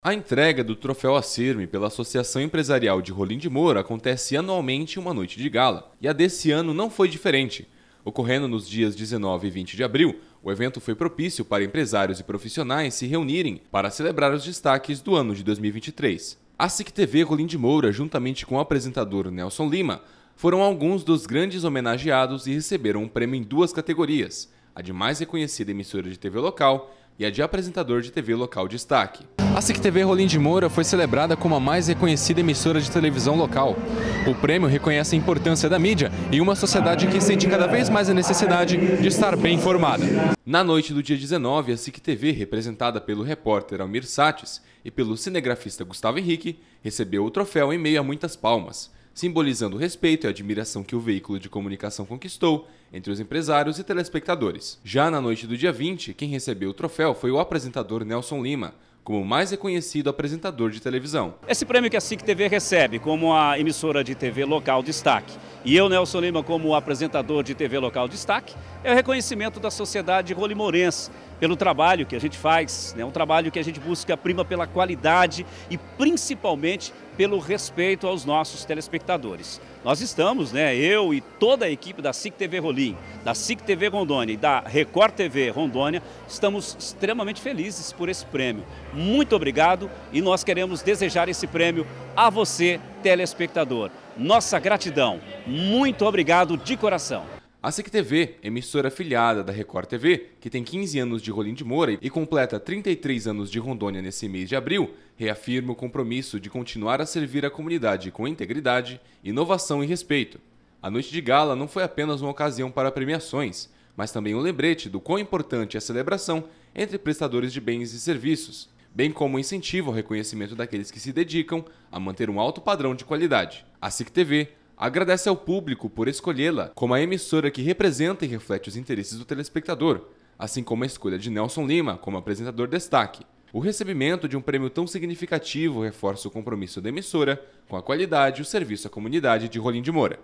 A entrega do troféu Acirme pela Associação Empresarial de Rolim de Moura acontece anualmente em uma noite de gala, e a desse ano não foi diferente. Ocorrendo nos dias 19 e 20 de abril, o evento foi propício para empresários e profissionais se reunirem para celebrar os destaques do ano de 2023. A SIC TV Rolim de Moura, juntamente com o apresentador Nelson Lima, foram alguns dos grandes homenageados e receberam um prêmio em duas categorias: a de mais reconhecida emissora de TV local e a de apresentador de TV local destaque. A SIC-TV Rolim de Moura foi celebrada como a mais reconhecida emissora de televisão local. O prêmio reconhece a importância da mídia em uma sociedade que sente cada vez mais a necessidade de estar bem informada. Na noite do dia 19, a SIC-TV, representada pelo repórter Almir Sates e pelo cinegrafista Gustavo Henrique, recebeu o troféu em meio a muitas palmas simbolizando o respeito e a admiração que o veículo de comunicação conquistou entre os empresários e telespectadores. Já na noite do dia 20, quem recebeu o troféu foi o apresentador Nelson Lima, como o mais reconhecido apresentador de televisão. Esse prêmio que a SIC TV recebe como a emissora de TV local destaque e eu, Nelson Lima, como apresentador de TV local destaque, é o reconhecimento da sociedade rolimorense pelo trabalho que a gente faz, né? um trabalho que a gente busca prima pela qualidade e principalmente pelo respeito aos nossos telespectadores. Nós estamos, né, eu e toda a equipe da SIC TV Rolim, da SIC TV Rondônia e da Record TV Rondônia, estamos extremamente felizes por esse prêmio muito obrigado e nós queremos desejar esse prêmio a você, telespectador. Nossa gratidão. Muito obrigado de coração. A SICTV, emissora afiliada da Record TV, que tem 15 anos de Rolim de Moura e completa 33 anos de Rondônia nesse mês de abril, reafirma o compromisso de continuar a servir a comunidade com integridade, inovação e respeito. A noite de gala não foi apenas uma ocasião para premiações, mas também um lembrete do quão importante é a celebração entre prestadores de bens e serviços, bem como o reconhecimento daqueles que se dedicam a manter um alto padrão de qualidade. A SIC TV agradece ao público por escolhê-la como a emissora que representa e reflete os interesses do telespectador, assim como a escolha de Nelson Lima como apresentador destaque. O recebimento de um prêmio tão significativo reforça o compromisso da emissora com a qualidade e o serviço à comunidade de Rolim de Moura.